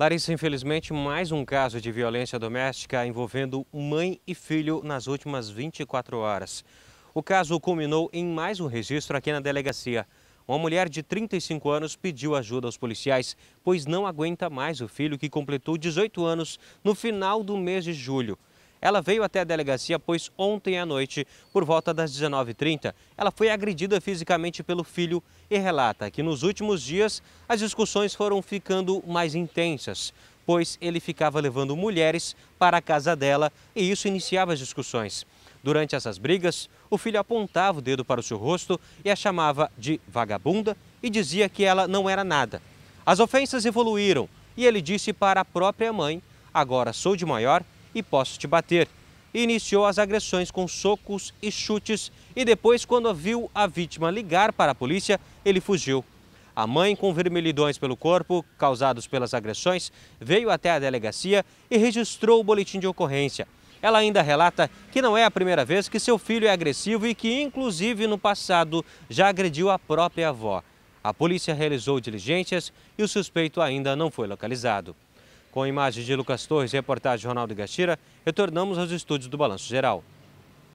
Larissa, infelizmente, mais um caso de violência doméstica envolvendo mãe e filho nas últimas 24 horas. O caso culminou em mais um registro aqui na delegacia. Uma mulher de 35 anos pediu ajuda aos policiais, pois não aguenta mais o filho que completou 18 anos no final do mês de julho. Ela veio até a delegacia, pois ontem à noite, por volta das 19h30, ela foi agredida fisicamente pelo filho e relata que nos últimos dias as discussões foram ficando mais intensas, pois ele ficava levando mulheres para a casa dela e isso iniciava as discussões. Durante essas brigas, o filho apontava o dedo para o seu rosto e a chamava de vagabunda e dizia que ela não era nada. As ofensas evoluíram e ele disse para a própria mãe: Agora sou de maior e posso te bater. iniciou as agressões com socos e chutes e depois, quando viu a vítima ligar para a polícia, ele fugiu. A mãe, com vermelhidões pelo corpo causados pelas agressões, veio até a delegacia e registrou o boletim de ocorrência. Ela ainda relata que não é a primeira vez que seu filho é agressivo e que, inclusive no passado, já agrediu a própria avó. A polícia realizou diligências e o suspeito ainda não foi localizado. Com imagens de Lucas Torres e reportagem de Ronaldo Gastira, retornamos aos estúdios do Balanço Geral.